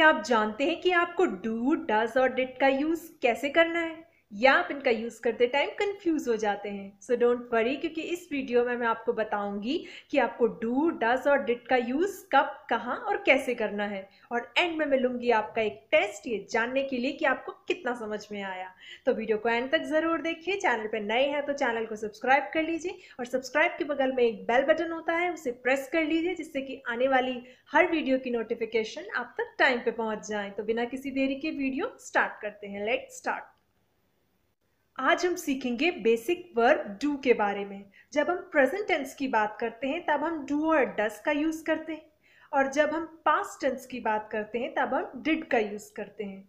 क्या आप जानते हैं कि आपको डू डज और डिट का यूज़ कैसे करना है या आप इनका यूज़ करते टाइम कंफ्यूज हो जाते हैं सो डोंट वरी क्योंकि इस वीडियो में मैं आपको बताऊंगी कि आपको डू डज और डिट का यूज़ कब कहाँ और कैसे करना है और एंड में मैं लूंगी आपका एक टेस्ट ये जानने के लिए कि आपको कितना समझ में आया तो वीडियो को एंड तक ज़रूर देखिए चैनल पर नए हैं तो चैनल को सब्सक्राइब कर लीजिए और सब्सक्राइब के बगल में एक बेल बटन होता है उसे प्रेस कर लीजिए जिससे कि आने वाली हर वीडियो की नोटिफिकेशन आप तक टाइम पर पहुंच जाए तो बिना किसी देरी के वीडियो स्टार्ट करते हैं लेट स्टार्ट आज हम सीखेंगे बेसिक वर्ब डू के बारे में जब हम प्रेजेंट टेंस की बात करते हैं तब हम डू और डस का यूज़ करते हैं और जब हम पास्ट टेंस की बात करते हैं तब हम डिड का यूज़ करते हैं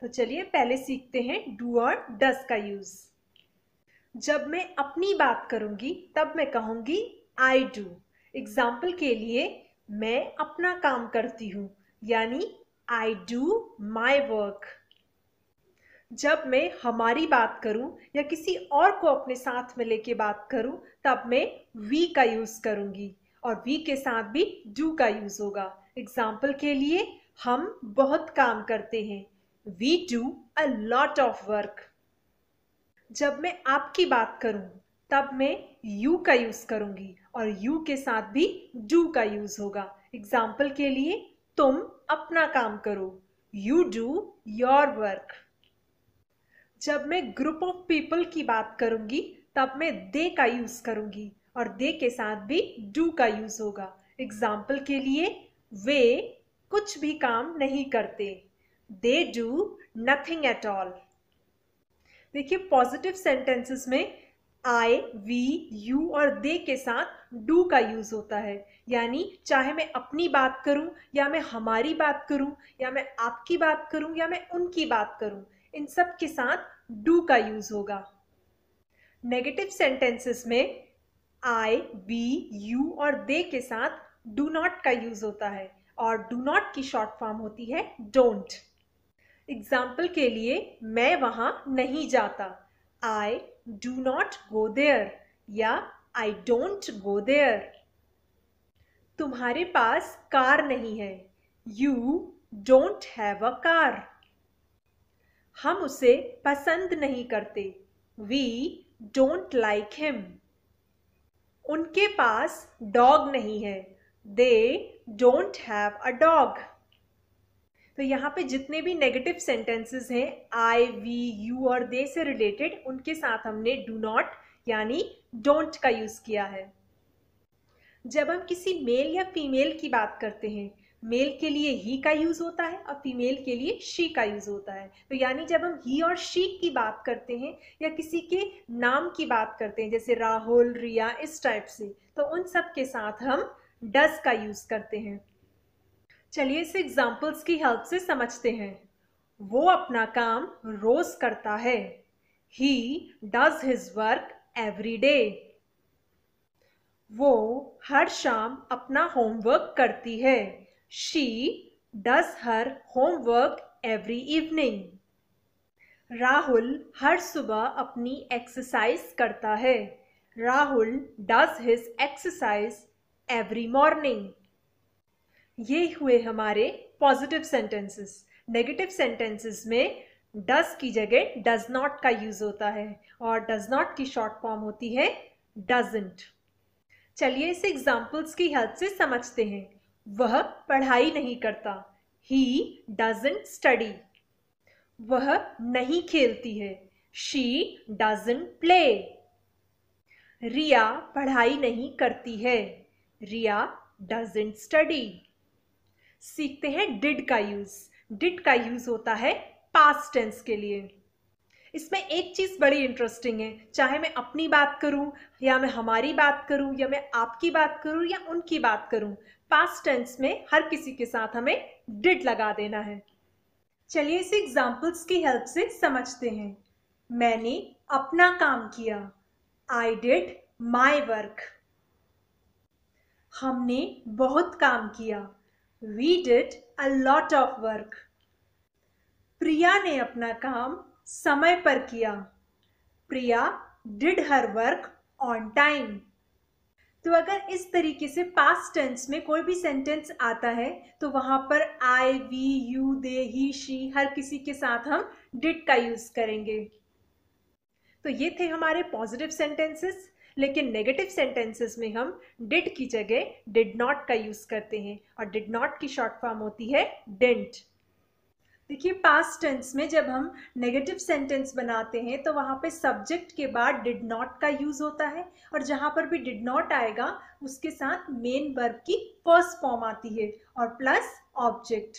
तो चलिए पहले सीखते हैं डू और डस का यूज़ जब मैं अपनी बात करूंगी तब मैं कहूंगी आई डू एग्ज़ाम्पल के लिए मैं अपना काम करती हूँ यानी आई डू माई वर्क जब मैं हमारी बात करूं या किसी और को अपने साथ में लेके बात करूं तब मैं वी का यूज़ करूंगी और वी के साथ भी डू का यूज़ होगा एग्जाम्पल के लिए हम बहुत काम करते हैं we do a lot of work जब मैं आपकी बात करूं तब मैं यू का यूज़ करूंगी और यू के साथ भी डू का यूज़ होगा एग्जाम्पल के लिए तुम अपना काम करो यू डू योर वर्क जब मैं ग्रुप ऑफ पीपल की बात करूंगी तब मैं दे का यूज करूंगी और दे के साथ भी डू का यूज होगा एग्जाम्पल के लिए वे कुछ भी काम नहीं करते they do nothing at all देखिए पॉजिटिव सेंटेंसेस में आई वी यू और दे के साथ डू का यूज़ होता है यानी चाहे मैं अपनी बात करूं या मैं हमारी बात करूं या मैं आपकी बात करूं या मैं उनकी बात करूं इन सब के साथ डू का यूज होगा नेगेटिव सेंटेंसेस में आई बी यू और दे के साथ डू नॉट का यूज होता है और डू नॉट की शॉर्ट फॉर्म होती है डोंट एग्जाम्पल के लिए मैं वहां नहीं जाता I do not go there या आई डोंट गो देयर तुम्हारे पास कार नहीं है you don't have a car हम उसे पसंद नहीं करते वी डोंट लाइक हिम उनके पास डॉग नहीं है they don't have a dog तो यहाँ पे जितने भी नेगेटिव सेंटेंसेस हैं आई वी यू और दे से रिलेटेड उनके साथ हमने डू नॉट यानी डोंट का यूज़ किया है जब हम किसी मेल या फीमेल की बात करते हैं मेल के लिए ही का यूज़ होता है और फीमेल के लिए शी का यूज़ होता है तो यानी जब हम ही और शी की बात करते हैं या किसी के नाम की बात करते हैं जैसे राहुल रिया इस टाइप से तो उन सब के साथ हम डस का यूज़ करते हैं चलिए इसे एग्जाम्पल्स की हेल्प से समझते हैं वो अपना काम रोज़ करता है he does his work every day वो हर शाम अपना होमवर्क करती है She does her homework every evening. Rahul हर सुबह अपनी एक्सरसाइज करता है Rahul does his exercise every morning ये हुए हमारे पॉजिटिव सेंटेंसेस नेगेटिव सेंटेंसेस में डज की जगह डज नॉट का यूज होता है और डज नॉट की शॉर्ट फॉर्म होती है डजेंट चलिए इसे एग्जाम्पल्स की हेल्प से समझते हैं वह पढ़ाई नहीं करता ही डजेंट स्टडी वह नहीं खेलती है शी डजेंट प्ले रिया पढ़ाई नहीं करती है रिया डजेंट स्टडी सीखते हैं डिड का यूज डिड का यूज होता है पास्ट टेंस के लिए इसमें एक चीज़ बड़ी इंटरेस्टिंग है चाहे मैं अपनी बात करूं या मैं हमारी बात करूं या मैं आपकी बात करूं या उनकी बात करूं पास्ट टेंस में हर किसी के साथ हमें डिड लगा देना है चलिए इसे एग्जाम्पल्स की हेल्प से समझते हैं मैंने अपना काम किया आई डिड माई वर्क हमने बहुत काम किया we did a lot of work Priya ने अपना काम समय पर किया Priya did her work on time तो अगर इस तरीके से पास्ट टेंस में कोई भी सेंटेंस आता है तो वहां पर I we you they he she her किसी के साथ हम डिट का यूज करेंगे तो ये थे हमारे पॉजिटिव सेंटेंसेस लेकिन नेगेटिव सेंटेंसेस में हम डिड की जगह डिड नॉट का यूज करते हैं और डिड नॉट की शॉर्ट फॉर्म होती है डेंट देखिए पास्ट टेंस में जब हम नेगेटिव सेंटेंस बनाते हैं तो वहाँ पे सब्जेक्ट के बाद डिड नॉट का यूज़ होता है और जहाँ पर भी डिड नॉट आएगा उसके साथ मेन वर्ब की फर्स्ट फॉर्म आती है और प्लस ऑब्जेक्ट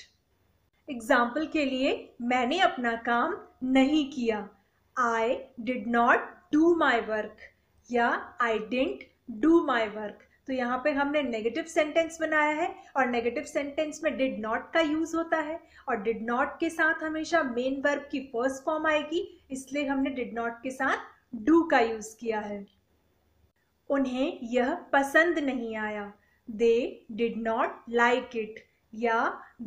एग्जाम्पल के लिए मैंने अपना काम नहीं किया I did not do my work या I didn't do my work तो यहाँ पे हमने नेगेटिव सेंटेंस बनाया है और नेगेटिव सेंटेंस में डिड नॉट का यूज होता है और डिड नॉट के साथ हमेशा मेन वर्ब की फर्स्ट फॉर्म आएगी इसलिए हमने डिड नॉट के साथ डू का यूज किया है उन्हें यह पसंद नहीं आया they did not like it या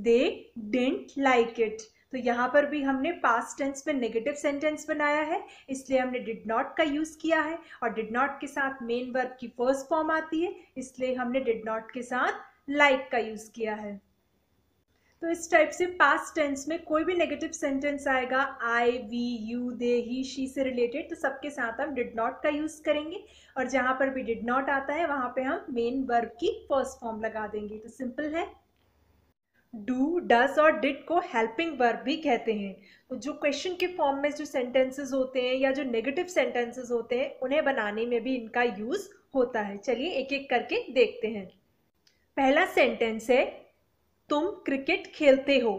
दे डेंट लाइक इट तो यहाँ पर भी हमने पास्ट टेंस में नेगेटिव सेंटेंस बनाया है इसलिए हमने डिड नॉट का यूज़ किया है और डिड नॉट के साथ मेन वर्ब की फर्स्ट फॉर्म आती है इसलिए हमने डिड नॉट के साथ लाइक like का यूज़ किया है तो इस टाइप से पास्ट टेंस में कोई भी नेगेटिव सेंटेंस आएगा I we you they he she से रिलेटेड तो सबके साथ हम डिड नॉट का यूज़ करेंगे और जहां पर भी डिड नॉट आता है वहां पे हम मेन वर्ब की फर्स्ट फॉर्म लगा देंगे तो सिंपल है डू डज और डिड को हेल्पिंग वर्ब भी कहते हैं तो जो क्वेश्चन के फॉर्म में जो सेंटेंसेस होते हैं या जो नेगेटिव सेंटेंसेस होते हैं उन्हें बनाने में भी इनका यूज़ होता है चलिए एक एक करके देखते हैं पहला सेंटेंस है तुम क्रिकेट खेलते हो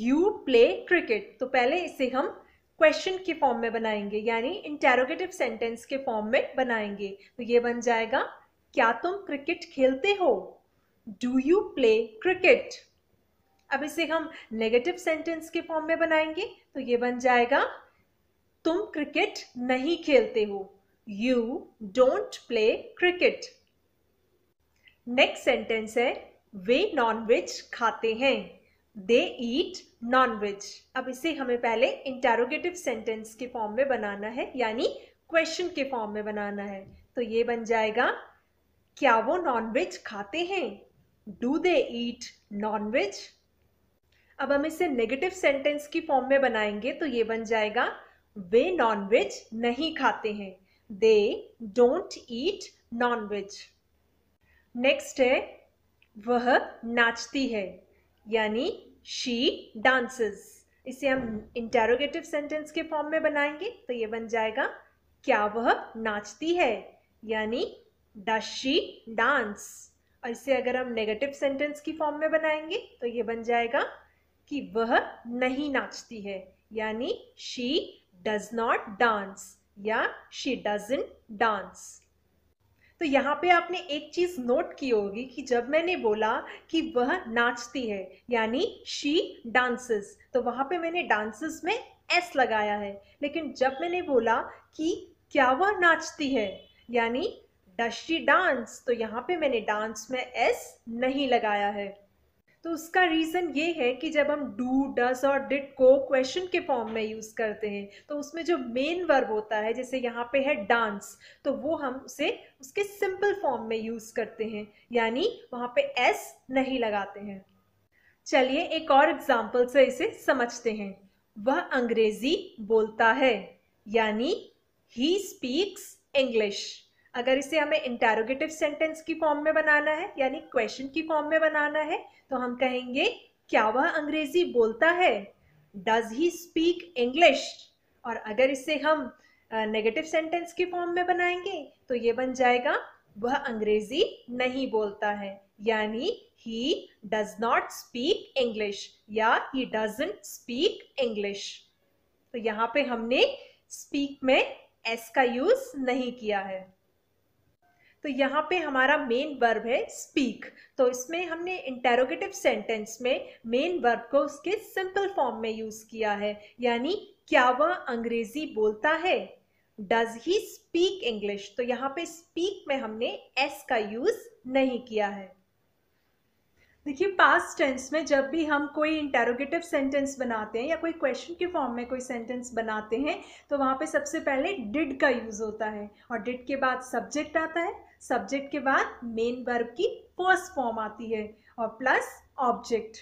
यू प्ले क्रिकेट तो पहले इसे हम क्वेश्चन के फॉर्म में बनाएंगे यानी इंटेरोगेटिव सेंटेंस के फॉर्म में बनाएंगे तो ये बन जाएगा क्या तुम क्रिकेट खेलते हो डू यू प्ले क्रिकेट अब इसे हम नेगेटिव सेंटेंस के फॉर्म में बनाएंगे तो ये बन जाएगा तुम क्रिकेट नहीं खेलते हो you don't play cricket next sentence है वे नॉनवेज खाते हैं दे ईट नॉनवेज अब इसे हमें पहले इंटेरोगेटिव सेंटेंस के फॉर्म में बनाना है यानी क्वेश्चन के फॉर्म में बनाना है तो ये बन जाएगा क्या वो नॉनवेज खाते हैं डू दे ईट नॉनवेज अब हम इसे नेगेटिव सेंटेंस की फॉर्म में बनाएंगे तो ये बन जाएगा वे नॉनवेज नहीं खाते हैं they don't eat non veg next है वह नाचती है यानी शी डांसेस इसे हम इंटेरोगेटिव सेंटेंस के फॉर्म में बनाएंगे तो ये बन जाएगा क्या वह नाचती है यानी डज शी डांस और इसे अगर हम नेगेटिव सेंटेंस की फॉर्म में बनाएंगे तो ये बन जाएगा कि वह नहीं नाचती है यानी शी डज नॉट डांस या शी डांस तो यहाँ पे आपने एक चीज नोट की होगी कि जब मैंने बोला कि वह नाचती है यानी शी डांसेस तो वहां पे मैंने डांसेस में एस लगाया है लेकिन जब मैंने बोला कि क्या वह नाचती है यानी डशी डांस तो यहाँ पे मैंने डांस में एस नहीं लगाया है तो उसका रीज़न ये है कि जब हम डू डस और डिट को क्वेश्चन के फॉर्म में यूज़ करते हैं तो उसमें जो मेन वर्ब होता है जैसे यहाँ पे है डांस तो वो हम उसे उसके सिंपल फॉर्म में यूज़ करते हैं यानी वहाँ पे एस नहीं लगाते हैं चलिए एक और एग्जाम्पल से इसे समझते हैं वह अंग्रेज़ी बोलता है यानी ही स्पीक्स इंग्लिश अगर इसे हमें इंटेरोगेटिव सेंटेंस की फॉर्म में बनाना है यानी क्वेश्चन की फॉर्म में बनाना है तो हम कहेंगे क्या वह अंग्रेजी बोलता है डज ही स्पीक इंग्लिश और अगर इसे हम नेगेटिव सेंटेंस की फॉर्म में बनाएंगे तो ये बन जाएगा वह अंग्रेजी नहीं बोलता है यानी he does not speak English या ही डजेंट स्पीक इंग्लिश तो यहाँ पे हमने स्पीक में एस का यूज नहीं किया है तो यहाँ पे हमारा मेन वर्ब है स्पीक तो इसमें हमने इंटेरोगेटिव सेंटेंस में मेन वर्ब को उसके सिंपल फॉर्म में यूज़ किया है यानी क्या वह अंग्रेज़ी बोलता है डज ही स्पीक इंग्लिश तो यहाँ पे स्पीक में हमने एस का यूज नहीं किया है देखिए पास्ट टेंस में जब भी हम कोई इंटेरोगेटिव सेंटेंस बनाते हैं या कोई क्वेश्चन के फॉर्म में कोई सेंटेंस बनाते हैं तो वहाँ पे सबसे पहले डिड का यूज़ होता है और डिड के बाद सब्जेक्ट आता है सब्जेक्ट के बाद मेन वर्ब की फर्स्ट फॉर्म आती है और प्लस ऑब्जेक्ट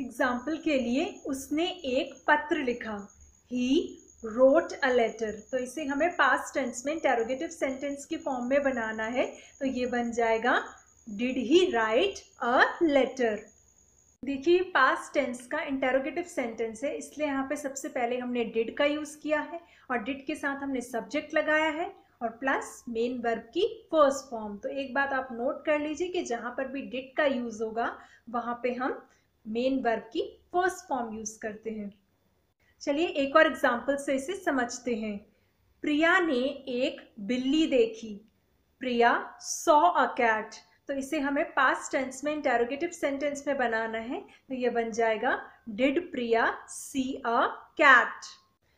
एग्जाम्पल के लिए उसने एक पत्र लिखा ही रोट अ लेटर तो इसे हमें पास्ट टेंस में इंटेरोगेटिव सेंटेंस की फॉर्म में बनाना है तो ये बन जाएगा did he write a letter देखिए पास्ट टेंस का इंटेरोगेटिव सेंटेंस है इसलिए यहाँ पे सबसे पहले हमने डिड का यूज़ किया है और डिड के साथ हमने सब्जेक्ट लगाया है और प्लस मेन वर्ब की फर्स्ट फॉर्म तो एक बात आप नोट कर लीजिए कि जहां पर भी डिट का यूज़ होगा वहां पे हम मेन वर्ब की फर्स्ट फॉर्म यूज़ करते हैं चलिए एक और एग्जाम्पल से इसे समझते हैं प्रिया ने एक बिल्ली देखी प्रिया सॉ अ कैट तो इसे हमें पास्ट टेंस में इंटेरोगेटिव सेंटेंस में बनाना है तो ये बन जाएगा did Priya C a cat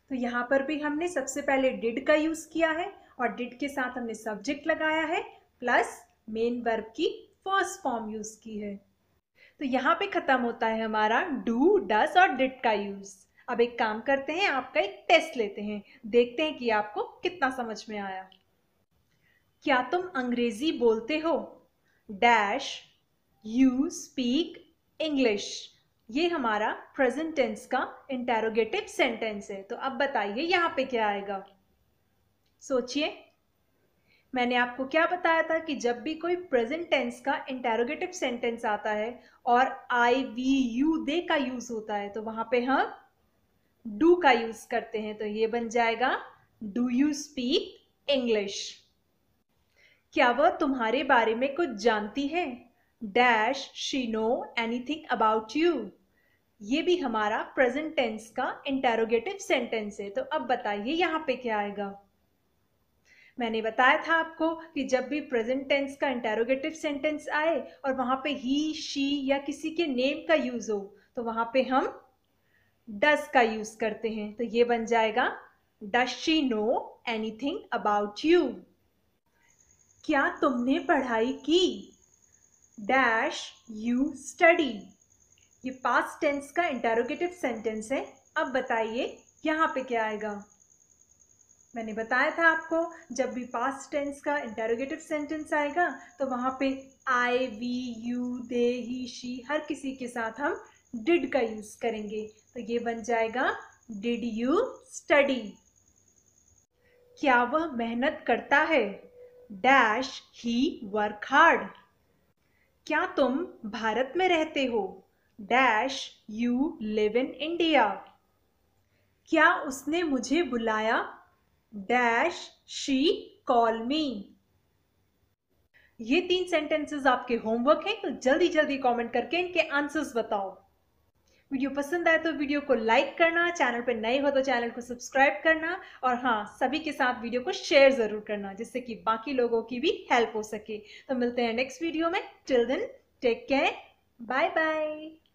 तो यहाँ पर भी हमने सबसे पहले डिड का यूज़ किया है और डिड के साथ हमने सब्जेक्ट लगाया है प्लस मेन वर्ब की फर्स्ट फॉर्म यूज की है तो यहाँ पे खत्म होता है हमारा डू डस और डिड का यूज अब एक काम करते हैं आपका एक टेस्ट लेते हैं देखते हैं कि आपको कितना समझ में आया क्या तुम अंग्रेजी बोलते हो डैश यू स्पीक इंग्लिश ये हमारा प्रेजेंट टेंस का इंटेरोगेटिव सेंटेंस है तो अब बताइए यहाँ पे क्या आएगा सोचिए मैंने आपको क्या बताया था कि जब भी कोई प्रेजेंट टेंस का इंटेरोगेटिव सेंटेंस आता है और आई वी यू दे का यूज होता है तो वहां पे हम डू का यूज करते हैं तो ये बन जाएगा डू यू स्पीक इंग्लिश क्या वह तुम्हारे बारे में कुछ जानती है dash she know anything about you ये भी हमारा प्रेजेंट टेंस का इंटेरोगेटिव सेंटेंस है तो अब बताइए यहाँ पे क्या आएगा मैंने बताया था आपको कि जब भी प्रेजेंट टेंस का इंटेरोगेटिव सेंटेंस आए और वहां पे ही शी या किसी के नेम का यूज़ हो तो वहां पे हम डस का यूज़ करते हैं तो ये बन जाएगा does she know anything about you क्या तुमने पढ़ाई की डैश यू स्टडी ये पास्ट टेंस का इंटेरोगेटिव सेंटेंस है अब बताइए यहाँ पे क्या आएगा मैंने बताया था आपको जब भी पास्ट टेंस का इंटेरोगेटिव सेंटेंस आएगा तो वहाँ पे I we you they he she her किसी के साथ हम डिड का यूज़ करेंगे तो ये बन जाएगा डिड यू स्टडी क्या वह मेहनत करता है डैश ही वर्क हार्ड क्या तुम भारत में रहते हो dash you live in India क्या उसने मुझे बुलाया डैश शी कॉल मी ये तीन सेंटेंसेस आपके होमवर्क हैं तो जल्दी जल्दी कमेंट करके इनके आंसर्स बताओ वीडियो पसंद आए तो वीडियो को लाइक करना चैनल पर नए हो तो चैनल को सब्सक्राइब करना और हाँ सभी के साथ वीडियो को शेयर ज़रूर करना जिससे कि बाकी लोगों की भी हेल्प हो सके तो मिलते हैं नेक्स्ट वीडियो में till take care bye bye